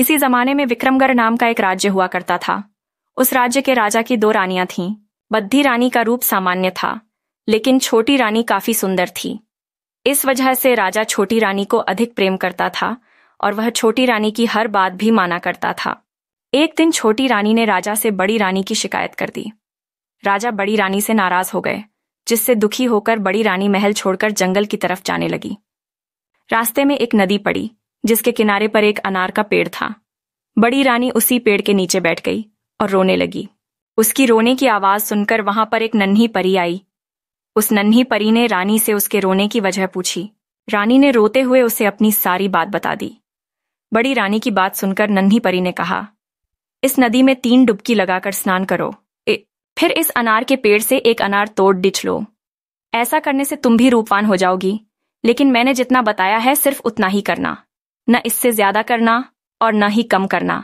किसी जमाने में विक्रमगढ़ नाम का एक राज्य हुआ करता था उस राज्य के राजा की दो रानियां थीं बद्धी रानी का रूप सामान्य था लेकिन छोटी रानी काफी सुंदर थी इस वजह से राजा छोटी रानी को अधिक प्रेम करता था और वह छोटी रानी की हर बात भी माना करता था एक दिन छोटी रानी ने राजा से बड़ी रानी की शिकायत कर दी राजा बड़ी रानी से नाराज हो गए जिससे दुखी होकर बड़ी रानी महल छोड़कर जंगल की तरफ जाने लगी रास्ते में एक नदी पड़ी जिसके किनारे पर एक अनार का पेड़ था बड़ी रानी उसी पेड़ के नीचे बैठ गई और रोने लगी उसकी रोने की आवाज सुनकर वहां पर एक नन्ही परी आई उस नन्ही परी ने रानी से उसके रोने की वजह पूछी रानी ने रोते हुए उसे अपनी सारी बात बता दी बड़ी रानी की बात सुनकर नन्ही परी ने कहा इस नदी में तीन डुबकी लगाकर स्नान करो ए, फिर इस अनार के पेड़ से एक अनार तोड़ डिच लो ऐसा करने से तुम भी रूपवान हो जाओगी लेकिन मैंने जितना बताया है सिर्फ उतना ही करना न इससे ज्यादा करना और न ही कम करना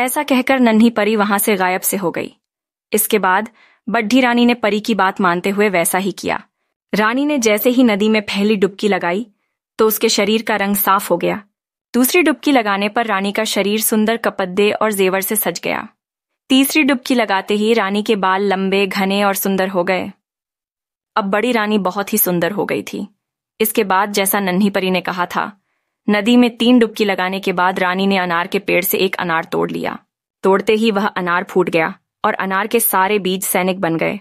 ऐसा कहकर नन्ही परी वहां से गायब से हो गई इसके बाद बड्ढी रानी ने परी की बात मानते हुए वैसा ही किया रानी ने जैसे ही नदी में पहली डुबकी लगाई तो उसके शरीर का रंग साफ हो गया दूसरी डुबकी लगाने पर रानी का शरीर सुंदर कपद्दे और जेवर से सज गया तीसरी डुबकी लगाते ही रानी के बाल लंबे घने और सुंदर हो गए अब बड़ी रानी बहुत ही सुंदर हो गई थी इसके बाद जैसा नन्ही परी ने कहा था नदी में तीन डुबकी लगाने के बाद रानी ने अनार के पेड़ से एक अनार तोड़ लिया तोड़ते ही वह अनार फूट गया और अनार के सारे बीज सैनिक बन गए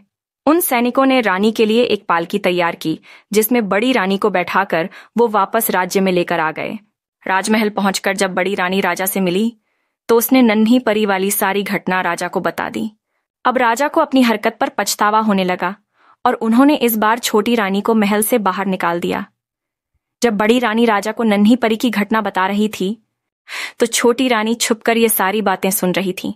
उन सैनिकों ने रानी के लिए एक पालकी तैयार की जिसमें बड़ी रानी को बैठाकर वो वापस राज्य में लेकर आ गए राजमहल पहुंचकर जब बड़ी रानी राजा से मिली तो उसने नन्ही परी वाली सारी घटना राजा को बता दी अब राजा को अपनी हरकत पर पछतावा होने लगा और उन्होंने इस बार छोटी रानी को महल से बाहर निकाल दिया जब बड़ी रानी राजा को नन्ही परी की घटना बता रही थी तो छोटी रानी छुपकर ये सारी बातें सुन रही थी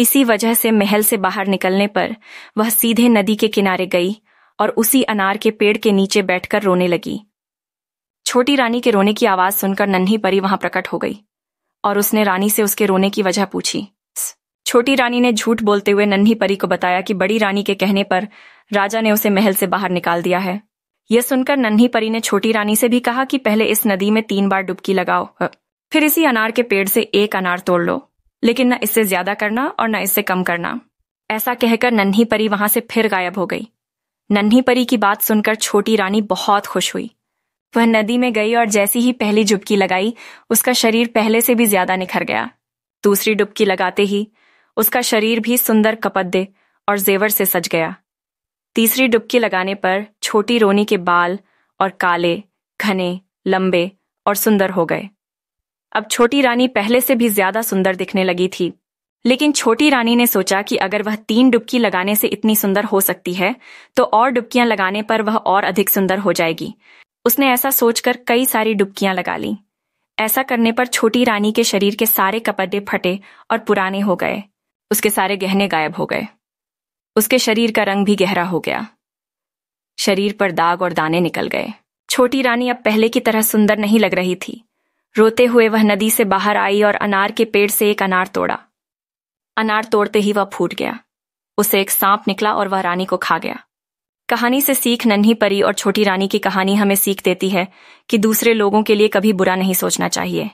इसी वजह से महल से बाहर निकलने पर वह सीधे नदी के किनारे गई और उसी अनार के पेड़ के नीचे बैठकर रोने लगी छोटी रानी के रोने की आवाज सुनकर नन्ही परी वहां प्रकट हो गई और उसने रानी से उसके रोने की वजह पूछी छोटी रानी ने झूठ बोलते हुए नन्ही परी को बताया कि बड़ी रानी के कहने पर राजा ने उसे महल से बाहर निकाल दिया है यह सुनकर नन्ही परी ने छोटी रानी से भी कहा कि पहले इस नदी में तीन बार डुबकी लगाओ फिर इसी अनार के पेड़ से एक अनार तोड़ लो लेकिन न इससे ज्यादा करना और न इससे कम करना ऐसा कहकर नन्ही परी वहां से फिर गायब हो गई नन्ही परी की बात सुनकर छोटी रानी बहुत खुश हुई वह नदी में गई और जैसी ही पहली डुबकी लगाई उसका शरीर पहले से भी ज्यादा निखर गया दूसरी डुबकी लगाते ही उसका शरीर भी सुंदर कपद्दे और जेवर से सज गया तीसरी डुबकी लगाने पर छोटी रोनी के बाल और काले घने लंबे और सुंदर हो गए अब छोटी रानी पहले से भी ज्यादा सुंदर दिखने लगी थी लेकिन छोटी रानी ने सोचा कि अगर वह तीन डुबकी लगाने से इतनी सुंदर हो सकती है तो और डुबकियां लगाने पर वह और अधिक सुंदर हो जाएगी उसने ऐसा सोचकर कई सारी डुबकियां लगा ली ऐसा करने पर छोटी रानी के शरीर के सारे कपड़े फटे और पुराने हो गए उसके सारे गहने गायब हो गए उसके शरीर का रंग भी गहरा हो गया शरीर पर दाग और दाने निकल गए छोटी रानी अब पहले की तरह सुंदर नहीं लग रही थी रोते हुए वह नदी से बाहर आई और अनार के पेड़ से एक अनार तोड़ा अनार तोड़ते ही वह फूट गया उसे एक सांप निकला और वह रानी को खा गया कहानी से सीख नन्ही परी और छोटी रानी की कहानी हमें सीख देती है कि दूसरे लोगों के लिए कभी बुरा नहीं सोचना चाहिए